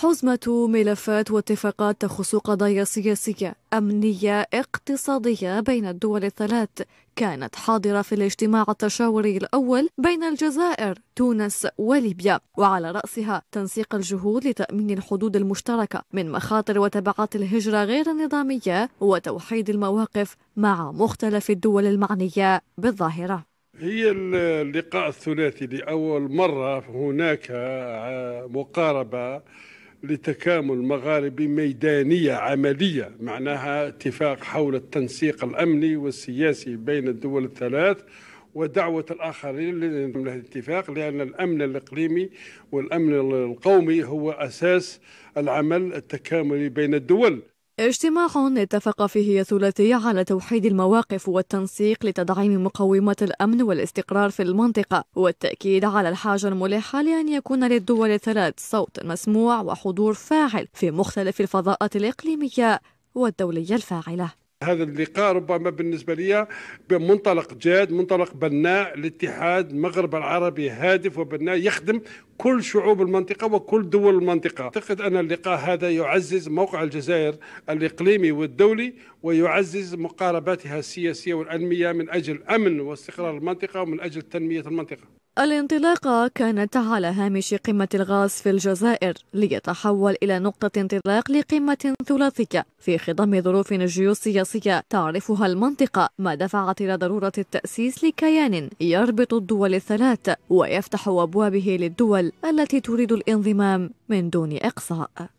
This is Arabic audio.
حزمة ملفات واتفاقات تخص قضايا سياسية أمنية اقتصادية بين الدول الثلاث كانت حاضرة في الاجتماع التشاوري الأول بين الجزائر، تونس وليبيا، وعلى رأسها تنسيق الجهود لتأمين الحدود المشتركة من مخاطر وتبعات الهجرة غير النظامية وتوحيد المواقف مع مختلف الدول المعنية بالظاهرة. هي اللقاء الثلاثي لأول مرة هناك مقاربة لتكامل مغاربي ميدانية عملية معناها اتفاق حول التنسيق الأمني والسياسي بين الدول الثلاث ودعوة الآخرين للاتفاق لأن الأمن الإقليمي والأمن القومي هو أساس العمل التكاملي بين الدول اجتماع اتفق فيه الثلاثي على توحيد المواقف والتنسيق لتدعيم مقومات الأمن والاستقرار في المنطقة والتأكيد على الحاجة الملحة لأن يكون للدول الثلاث صوت مسموع وحضور فاعل في مختلف الفضاءات الإقليمية والدولية الفاعلة هذا اللقاء ربما بالنسبه لي بمنطلق جاد منطلق بناء الاتحاد المغرب العربي هادف وبناء يخدم كل شعوب المنطقة وكل دول المنطقة أعتقد أن اللقاء هذا يعزز موقع الجزائر الإقليمي والدولي ويعزز مقارباتها السياسية والعلميه من أجل أمن واستقرار المنطقة ومن أجل تنمية المنطقة الانطلاقة كانت على هامش قمة الغاز في الجزائر ليتحول إلى نقطة انطلاق لقمة ثلاثية في خضم ظروف جيوسياسية تعرفها المنطقة ما دفعت إلى ضرورة التأسيس لكيان يربط الدول الثلاث ويفتح أبوابه للدول التي تريد الانضمام من دون إقصاء